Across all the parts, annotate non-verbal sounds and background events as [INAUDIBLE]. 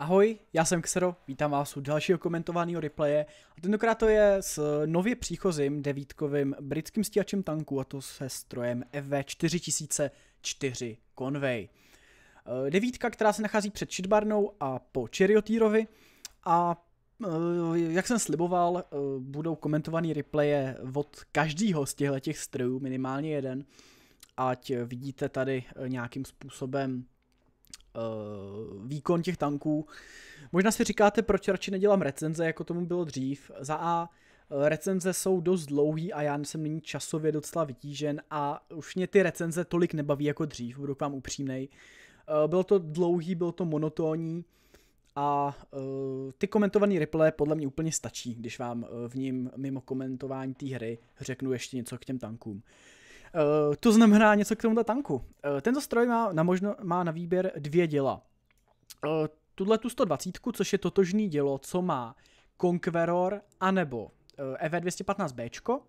Ahoj, já jsem Xero, vítám vás u dalšího komentovaného replaye a tentokrát to je s nově příchozím devítkovým britským stíhačem tanků a to se strojem FV4004 e Conway. Eh, devítka, která se nachází před Šitbarnou a po Cheriotýrovi. a eh, jak jsem sliboval, eh, budou komentovaný replaye od každého z těchto strojů, minimálně jeden, ať vidíte tady nějakým způsobem Eh, výkon těch tanků. Možná si říkáte, proč radši nedělám recenze, jako tomu bylo dřív. Za A, recenze jsou dost dlouhý a já jsem nyní časově docela vytížen a už mě ty recenze tolik nebaví jako dřív, budu k vám upřímnej. Eh, bylo to dlouhý, bylo to monotónní a eh, ty komentované replay podle mě úplně stačí, když vám v ním mimo komentování té hry řeknu ještě něco k těm tankům. Uh, to znamená něco k tomuto tanku. Uh, tento stroj má na, možno, má na výběr dvě děla. Uh, tuhle tu 120, což je totožný dělo, co má Conqueror anebo uh, EV215B,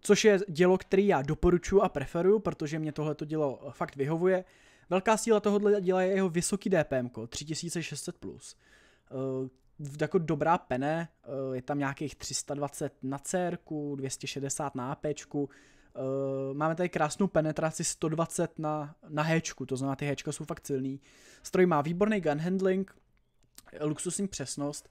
což je dělo, který já doporučuji a preferuju, protože mě tohleto dělo fakt vyhovuje. Velká síla tohohle děla je jeho vysoký DPM, 3600+. Plus. Uh, jako dobrá pene, je tam nějakých 320 na CR, 260 na APčku, Uh, máme tady krásnou penetraci 120 na, na Hčku, to znamená ty Hčka jsou fakt silný. Stroj má výborný gun handling, luxusní přesnost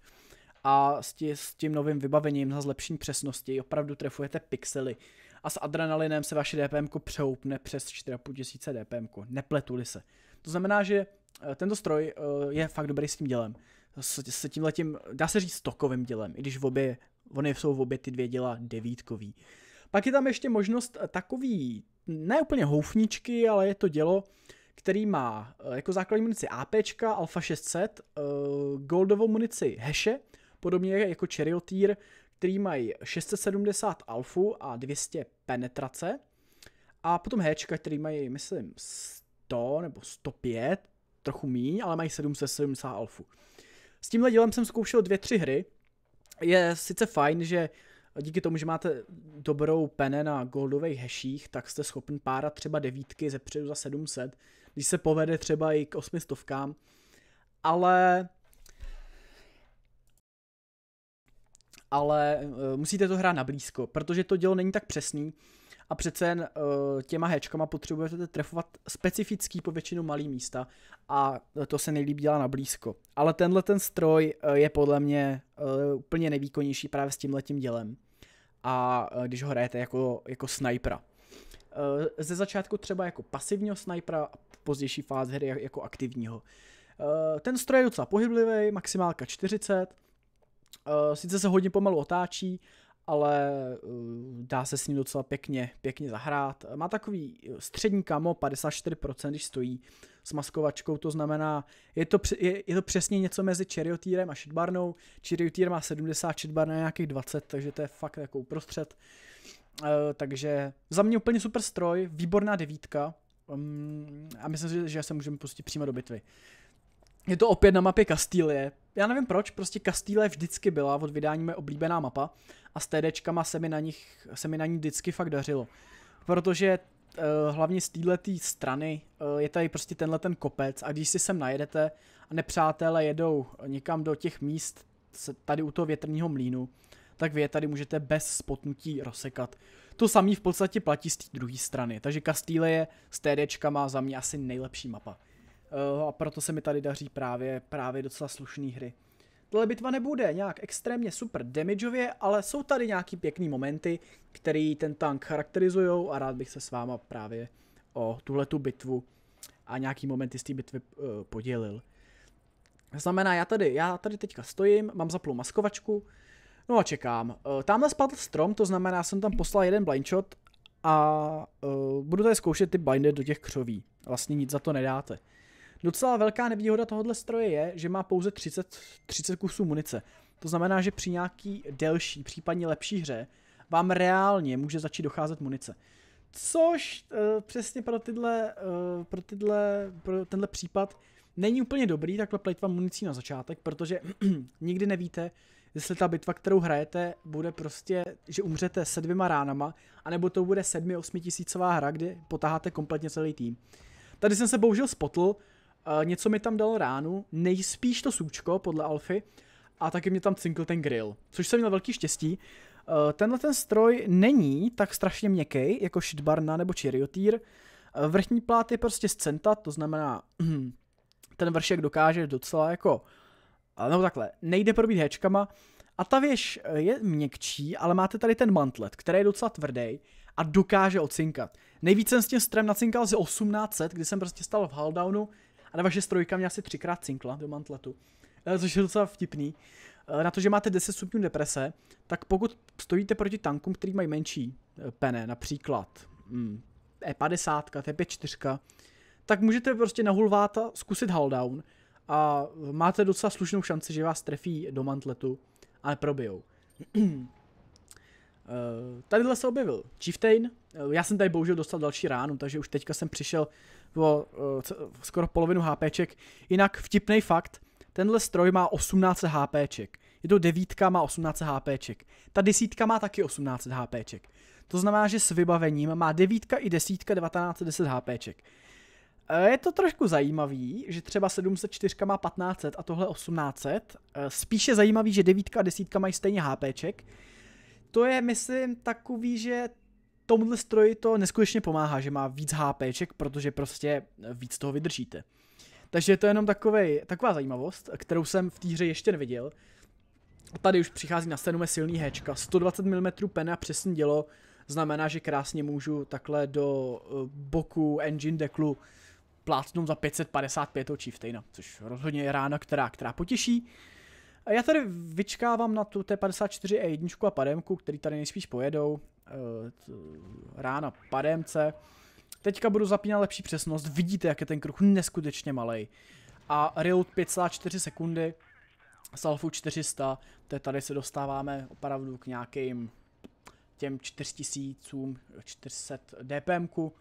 a s, tě, s tím novým vybavením za zlepšení přesnosti opravdu trefujete pixely a s adrenalinem se vaše DPM přehoupne přes 4500 DPM, nepletuli se. To znamená, že eh, tento stroj eh, je fakt dobrý s tím dělem. S, s tímhletím, dá se říct, stokovým dělem, i když v obě, jsou v obě ty dvě děla devítkový. Pak je tam ještě možnost eh, takový, ne úplně houfničky, ale je to dělo, který má eh, jako základní munici AP, Alfa 600, goldovou munici Heše, podobně jako Charioteer, který mají 670 alfu a 200 penetrace. A potom Hčka, který mají, myslím, 100 nebo 105, trochu míň, ale mají 770 alfu. S tímhle dělem jsem zkoušel dvě, tři hry. Je sice fajn, že díky tomu, že máte dobrou pene na goldových heších, tak jste schopen párat třeba devítky ze předu za 700, když se povede třeba i k osmistovkám, ale ale eh, musíte to hrát na blízko, protože to dělo není tak přesný a přece jen eh, těma hečkama potřebujete trefovat specifický většinu malý místa a to se nejlíp dělá na blízko. Ale tenhle ten stroj eh, je podle mě úplně nejvýkonnější právě s tímhletím dělem a eh, když ho hrajete jako, jako snajpera. Eh, ze začátku třeba jako pasivního snajpera a pozdější fáze hry jako aktivního. Eh, ten stroj je docela pohyblivý, maximálka 40, sice se hodně pomalu otáčí, ale eh, dá se s ním docela pěkně, pěkně zahrát. Má takový eh, střední kamo, 54%, když stojí s maskovačkou, to znamená, je to, je, je to přesně něco mezi Chariotierem a Shitbarnou. Chariotier má 70, na nějakých 20, takže to je fakt jako uprostřed. Eh, takže za mě úplně super stroj, výborná devítka mm, a myslím, že, že se můžeme pustit přímo do bitvy. Je to opět na mapě Kastýlie, já nevím proč, prostě Castile vždycky byla od vydání mé oblíbená mapa a s TDčkama se mi na, nich, se mi na ní vždycky fakt dařilo. Protože uh, hlavně z této strany uh, je tady prostě tenhle ten kopec a když si sem najedete a nepřátelé jedou někam do těch míst tady u toho větrního mlínu, tak vy je tady můžete bez spotnutí rozsekat. To samý v podstatě platí z té druhé strany, takže Castile je s TDčkama za mě asi nejlepší mapa. Eh, a proto se mi tady daří právě, právě docela slušné hry. Tohle bitva nebude nějak extrémně super damageově, ale jsou tady nějaký pěkný momenty, který ten tank charakterizují a rád bych se s váma právě o tuhletu bitvu a nějaký momenty z té bitvy uh, podělil. Znamená, já tady, já tady teďka stojím, mám zaplou maskovačku, no a čekám. Uh, tamhle spadl strom, to znamená, jsem tam poslal jeden blind shot a uh, budu tady zkoušet ty blindy do těch křoví. Vlastně nic za to nedáte. Docela velká nevýhoda tohohle stroje je, že má pouze 30, 30 kusů munice. To znamená, že při nějaký delší, případně lepší hře, vám reálně může začít docházet munice. Což e, přesně pro, tyhle, e, pro, tyhle, pro tenhle případ není úplně dobrý takhle plejt vám municí na začátek, protože [CLEARS THROAT] nikdy nevíte, jestli ta bitva, kterou hrajete, bude prostě, že umřete se dvěma ránama, anebo to bude sedmi osmi tisícová hra, kdy potáháte kompletně celý tým. Tady jsem se bohužel spotl, Eh, něco mi tam dalo ránu, nejspíš to sůčko podle Alfy, a taky mě tam cinkl ten grill, což jsem měl velký štěstí. Uh, tenhle ten stroj není tak strašně měkký, jako Shitbarna nebo Chiriotýr. Uh, eh, vrchní plát je prostě z centa, to znamená, [CLEARS THROAT] ten vršek dokáže docela jako, nebo takhle, nejde probít hečkama, a ta věž je měkčí, ale máte tady ten mantlet, který je docela tvrdý a dokáže ocinkat. Nejvíc jsem s tím strem nacinkal z 1800, kdy jsem prostě stal v haldownu, a vaše strojka mě asi třikrát cinkla do mantletu, eh, což je docela vtipný. Eh, na to, že máte 10 stupňů deprese, tak pokud stojíte proti tankům, který mají menší eh, pene, například hm, E50, T54, tak můžete prostě na hulváta zkusit down a máte docela slušnou šanci, že vás trefí do mantletu a neprobijou. Tadyhle se objevil Chieftain, já jsem tady bohužel dostal další ránu, takže už teďka jsem přišel o uh, skoro polovinu HPček. Jinak vtipný fakt, tenhle stroj má 18 HPček. Je to devítka, má 18 HPček. Ta desítka má taky 18 HPček. To znamená, že s vybavením má devítka i desítka 1910 HPček. Eh, je to trošku zajímavý, že třeba 704 má 1500 a tohle 1800. Eh, spíše zajímavý, že devítka a desítka mají stejně HPček. To je, myslím, takový, že tomuhle stroji to neskutečně pomáhá, že má víc HPček, protože prostě víc toho vydržíte. Takže to je jenom takovej, taková zajímavost, kterou jsem v té hře ještě neviděl. Tady už přichází na scénu silný hečka. 120 mm pena přesně dělo, znamená, že krásně můžu takhle do eh, boku engine deklu plátnout za 555 Chieftaina, což rozhodně je rána, která, která potěší. A já tady vyčkávám na tu T54 E1 a pademku, který tady nejspíš pojedou. Eh, rána pademce. Teďka budu zapínat lepší přesnost. Vidíte, jak je ten kruh neskutečně malý. A reload 5,4 sekundy. Salfu 400. Teď tady se dostáváme opravdu k nějakým těm 4000, 400 DPMku,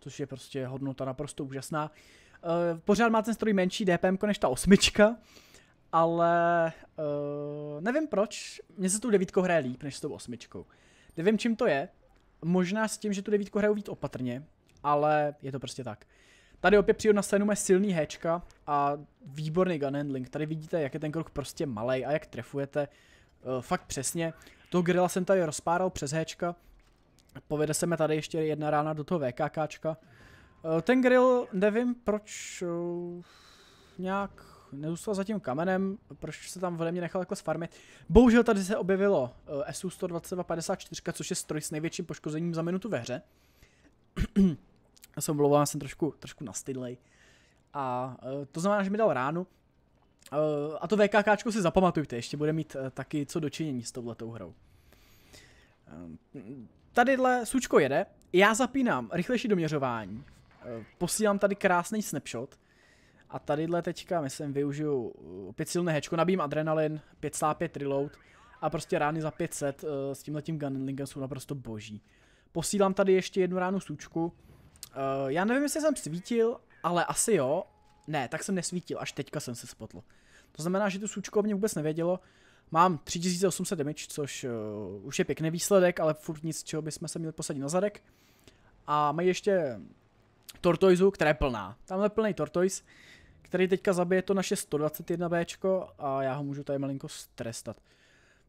což je prostě hodnota naprosto úžasná. Eh, pořád má ten stroj menší DPM než ta osmička, ale uh, nevím proč, mně se tu devítko hraje líp než s tou osmičkou. Nevím, čím to je, možná s tím, že tu devítko hraju víc opatrně, ale je to prostě tak. Tady opět přijde na scénu silný hečka a výborný gun handling. Tady vidíte, jak je ten krok prostě malý a jak trefujete uh, fakt přesně. Toho grilla jsem tady rozpáral přes hečka. Povede se mi tady ještě jedna rána do toho VKKčka. Uh, eh, ten grill, nevím proč, uh, nějak nezůstal za tím kamenem, proč se tam ode mě nechal jako sfarmit. Bohužel tady se objevilo eh, SU 54 což je stroj s největším poškozením za minutu ve hře. já jsem mluvil, jsem trošku, trošku nastydlej. A eh, to znamená, že mi dal ránu. Eh, a to VKKčko si zapamatujte, ještě bude mít taky co dočinění s touhletou hrou. Tadyhle sučko jede, já zapínám rychlejší doměřování, posílám tady krásný snapshot, a tadyhle teďka, myslím, využiju uh, opět silné hečko, nabím adrenalin, 55 reload a prostě rány za 500 uh, s tímhletím gunlingem jsou naprosto boží. Posílám tady ještě jednu ránu sučku. Uh, já nevím, jestli jsem svítil, ale asi jo. Ne, tak jsem nesvítil, až teďka jsem se spotl. To znamená, že tu sučko o mě vůbec nevědělo. Mám 3800 damage, což uh, už je pěkný výsledek, ale furt nic, čeho bychom se měli posadit na zadek. A mají ještě tortoizu, která je plná. Tamhle plný tortoise který teďka zabije to naše 121B a já ho můžu tady malinko strestat.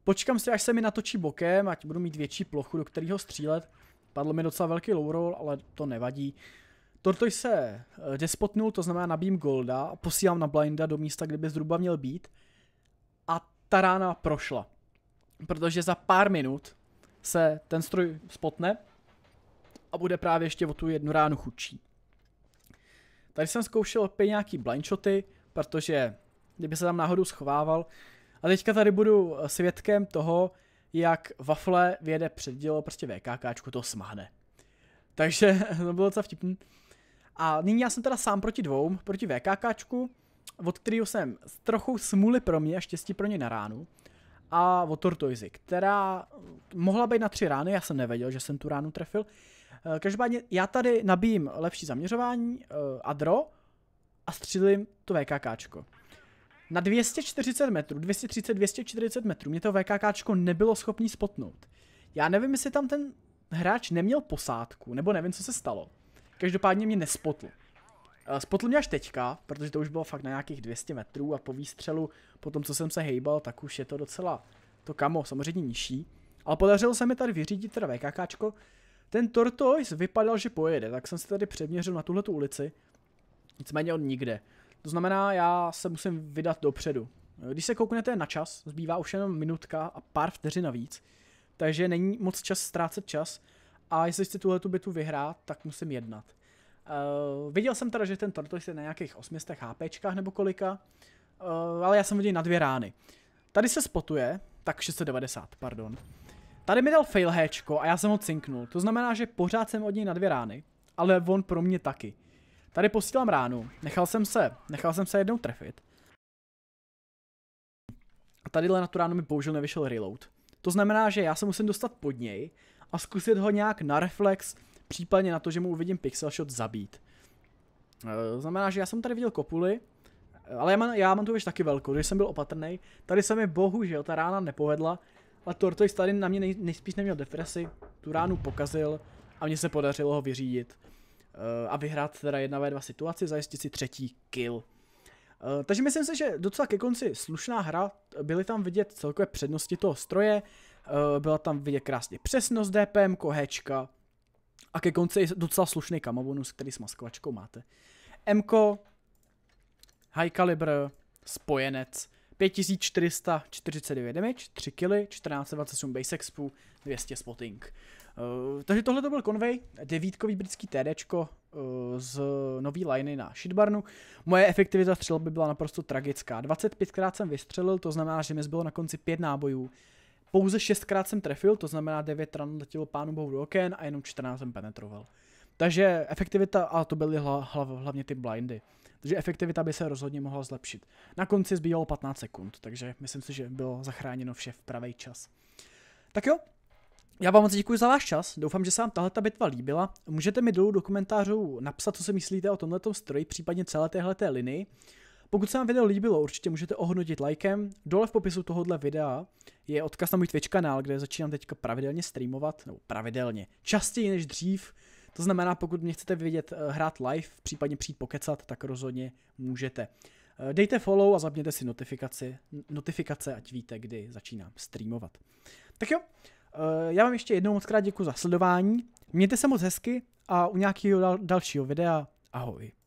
Počkám si, až se mi natočí bokem, ať budu mít větší plochu, do kterého střílet. Padlo mi docela velký low roll, ale to nevadí. Tortoj se eh, despotnul, to znamená nabím golda a posílám na blinda do místa, kde by zhruba měl být. A ta rána prošla. Protože za pár minut se ten stroj spotne a bude právě ještě o tu jednu ránu chudší. Tady jsem zkoušel opět nějaký blindshoty, protože kdyby se tam náhodou schovával. A teďka tady budu eh, svědkem toho, jak Wafle vyjede dílo prostě VKKčku to smahne. [LAUGHS] Takže to bylo docela vtipný. A nyní já jsem teda sám proti dvou, proti VKKčku, od kterého jsem s trochou smůly pro mě a štěstí pro ně na ránu. A o Tortoisy, která mohla být na tři rány, já jsem nevěděl, že jsem tu ránu trefil. Eh, každopádně já tady nabím lepší zaměřování, eh, adro, a střílím to VKKčko. Na 240 metrů, 230, 240 metrů mě to VKKčko nebylo schopný spotnout. Já nevím, jestli tam ten hráč neměl posádku, nebo nevím, co se stalo. Každopádně mě nespotl. Eh, spotl mě až teďka, protože to už bylo fakt na nějakých 200 metrů a po výstřelu, po tom, co jsem se hejbal, tak už je to docela to kamo, samozřejmě nižší. Ale podařilo se mi tady vyřídit teda VKKčko, ten Tortoise vypadal, že pojede, tak jsem se tady přeměřil na tuhletu ulici. Nicméně on nikde. To znamená, já se musím vydat dopředu. Když se kouknete na čas, zbývá už jenom minutka a pár vteřin navíc. Takže není moc čas ztrácet čas. A jestli chci tuhletu bytu vyhrát, tak musím jednat. Uh, viděl jsem teda, že ten Tortoise je na nějakých 800 HP nebo kolika, uh, ale já jsem viděl na dvě rány. Tady se spotuje, tak 690, pardon. Tady mi dal fail hečko a já jsem ho cinknul. To znamená, že pořád jsem od něj na dvě rány. Ale on pro mě taky. Tady posílám ránu. Nechal jsem se, nechal jsem se jednou trefit. A tadyhle na tu ránu mi bohužel nevyšel reload. To znamená, že já se musím dostat pod něj a zkusit ho nějak na reflex, případně na to, že mu uvidím pixel shot zabít. To eh, znamená, že já jsem tady viděl kopuly, eh, ale já mám, já mám tu věž taky velkou, že jsem byl opatrný. Tady se mi bohužel ta rána nepovedla, a Tortoise tady na mě nej, nejspíš neměl depresi, tu ránu pokazil a mně se podařilo ho vyřídit. Eh, a vyhrát teda jedna, ve dva situaci, zajistit si třetí kill. Eh, takže myslím si, že docela ke konci slušná hra, byly tam vidět celkové přednosti toho stroje, eh, byla tam vidět krásně přesnost DPM, kohečka a ke konci je docela slušný kamobonus, který s maskovačkou máte. Mko, High Caliber, Spojenec, 5449 damage, 3 killy, 1428 base expu, 200 spotting. Uh, takže tohle to byl konvej, devítkový britský TDčko uh, eh, z nový liney na shitbarnu. Moje efektivita střelby byla naprosto tragická. 25krát jsem vystřelil, to znamená, že mi zbylo na konci 5 nábojů. Pouze 6krát jsem trefil, to znamená 9 ran letělo pánu bohu do oken a jenom 14 jsem penetroval. Takže efektivita, a to byly hla, hla, hlavně ty blindy, takže efektivita by se rozhodně mohla zlepšit. Na konci zbývalo 15 sekund, takže myslím si, že bylo zachráněno vše v pravý čas. Tak jo, já vám moc děkuji za váš čas, doufám, že se vám tahle bitva líbila. Můžete mi dolů do komentářů napsat, co si myslíte o tomto stroji, případně celé téhle linii. Pokud se vám video líbilo, určitě můžete ohodnotit lajkem. Dole v popisu tohohle videa je odkaz na můj Twitch kanál, kde začínám teďka pravidelně streamovat, nebo pravidelně, častěji než dřív. To znamená, pokud mě chcete vidět eh, hrát live, případně přijít pokecat, tak rozhodně můžete. Eh, dejte follow a zapněte si notifikaci, notifikace, ať víte, kdy začínám streamovat. Tak jo, eh, já vám ještě jednou moc krát děkuji za sledování, mějte se moc hezky a u nějakého dalšího videa ahoj.